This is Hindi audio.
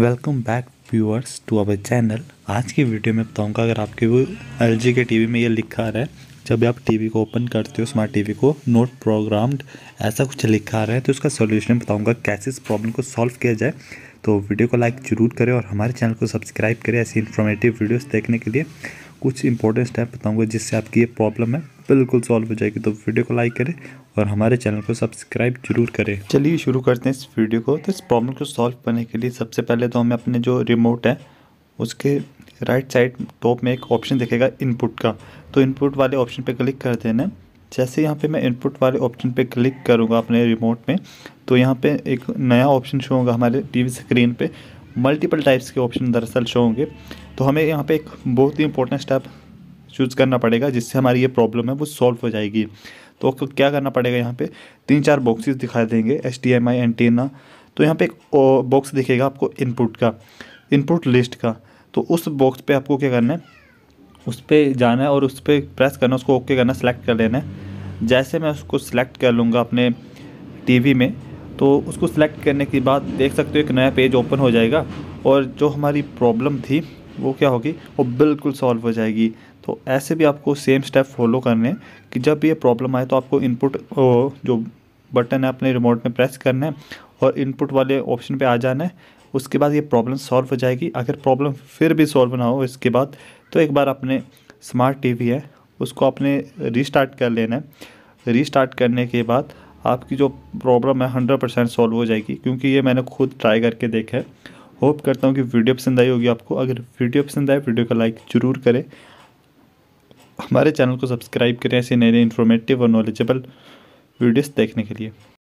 welcome back viewers to our channel आज की वीडियो में बताऊंगा अगर आपके वो एल के टीवी में ये लिखा आ रहा है जब आप टीवी को ओपन करते हो स्मार्ट टीवी को नोट प्रोग्राम्ड ऐसा कुछ लिखा आ रहा है तो उसका सोल्यूशन बताऊंगा कैसे इस प्रॉब्लम को सॉल्व किया जाए तो वीडियो को लाइक ज़रूर करें और हमारे चैनल को सब्सक्राइब करें ऐसी इन्फॉर्मेटिव वीडियोज़ देखने के लिए कुछ इंपॉर्टेंट स्टेप बताऊँगा जिससे आपकी ये प्रॉब्लम है बिल्कुल सॉल्व हो जाएगी तो वीडियो को लाइक करें और हमारे चैनल को सब्सक्राइब जरूर करें चलिए शुरू करते हैं इस वीडियो को तो इस प्रॉब्लम को सॉल्व करने के लिए सबसे पहले तो हमें अपने जो रिमोट है उसके राइट साइड टॉप में एक ऑप्शन दिखेगा इनपुट का तो इनपुट वाले ऑप्शन पर क्लिक कर देना जैसे यहाँ पे मैं इनपुट वाले ऑप्शन पे क्लिक करूँगा अपने रिमोट में तो यहाँ पे एक नया ऑप्शन शो होगा हमारे टीवी स्क्रीन पे मल्टीपल टाइप्स के ऑप्शन दरअसल शो होंगे तो हमें यहाँ पे एक बहुत ही इंपॉर्टेंट स्टेप चूज़ करना पड़ेगा जिससे हमारी ये प्रॉब्लम है वो सॉल्व हो जाएगी तो क्या करना पड़ेगा यहाँ पे तीन चार बॉक्सेस दिखा देंगे H D M I antenna तो यहाँ पे एक बॉक्स दिखेगा आपको इनपुट का इनपुट लिस्ट का तो उस बॉक्स पे आपको क्या करना है उस पर जाना है और उस पर प्रेस करना है उसको ओके करना सेलेक्ट कर लेना है जैसे मैं उसको सिलेक्ट कर लूँगा अपने टी में तो उसको सिलेक्ट करने के बाद देख सकते हो एक नया पेज ओपन हो जाएगा और जो हमारी प्रॉब्लम थी वो क्या होगी वो बिल्कुल सॉल्व हो जाएगी तो ऐसे भी आपको सेम स्टेप फॉलो करने हैं कि जब ये प्रॉब्लम आए तो आपको इनपुट जो बटन है अपने रिमोट में प्रेस करना है और इनपुट वाले ऑप्शन पे आ जाना है उसके बाद ये प्रॉब्लम सॉल्व हो जाएगी अगर प्रॉब्लम फिर भी सॉल्व ना हो इसके बाद तो एक बार अपने स्मार्ट टीवी है उसको आपने रीस्टार्ट कर लेना है रीस्टार्ट करने के बाद आपकी जो प्रॉब्लम है हंड्रेड परसेंट सॉल्व हो जाएगी क्योंकि ये मैंने खुद ट्राई करके देखा है होप करता हूँ कि वीडियो पसंद आई होगी आपको अगर वीडियो पसंद आए वीडियो का लाइक ज़रूर करें हमारे चैनल को सब्सक्राइब करें ऐसे नए नए इन्फॉर्मेटिव और नॉलेजेबल वीडियोस देखने के लिए